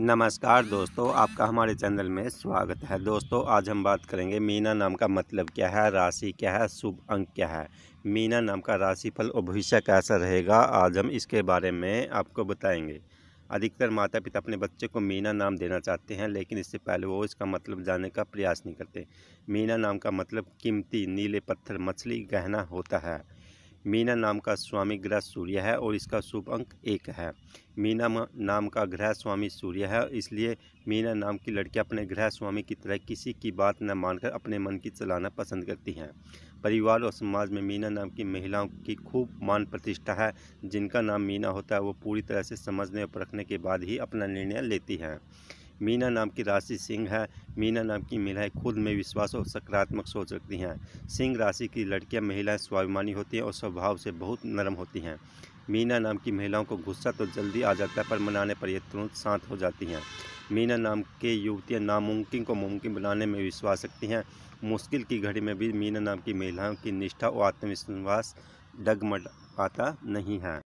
नमस्कार दोस्तों आपका हमारे चैनल में स्वागत है दोस्तों आज हम बात करेंगे मीना नाम का मतलब क्या है राशि क्या है शुभ अंक क्या है मीना नाम का राशिफल और भविष्य कैसा रहेगा आज हम इसके बारे में आपको बताएंगे अधिकतर माता पिता अपने बच्चे को मीना नाम देना चाहते हैं लेकिन इससे पहले वो इसका मतलब जानने का प्रयास नहीं करते मीना नाम का मतलब कीमती नीले पत्थर मछली गहना होता है मीना नाम का स्वामी ग्रह सूर्य है और इसका शुभ अंक एक है मीना नाम का ग्रह स्वामी सूर्य है इसलिए मीना नाम की लड़की अपने ग्रह स्वामी की तरह किसी की बात न मानकर अपने मन की चलाना पसंद करती हैं परिवार और समाज में मीना नाम की महिलाओं की खूब मान प्रतिष्ठा है जिनका नाम मीना होता है वो पूरी तरह से समझने और परखने के बाद ही अपना निर्णय लेती हैं मीना नाम की राशि सिंह है मीना नाम की महिलाएं खुद में विश्वास और सकारात्मक सोच रखती हैं सिंह राशि की लड़कियां महिलाएं स्वाभिमानी होती हैं और स्वभाव से बहुत नरम होती हैं मीना नाम की महिलाओं को गुस्सा तो जल्दी आ जाता है पर मनाने पर यह तुरंत शांत हो जाती हैं मीना नाम के युवतियाँ नामुमकिन को मुमकिन बनाने में विश्वास रखती हैं मुश्किल की घड़ी में भी मीना नाम की महिलाओं की निष्ठा और आत्मविश्वास आता नहीं है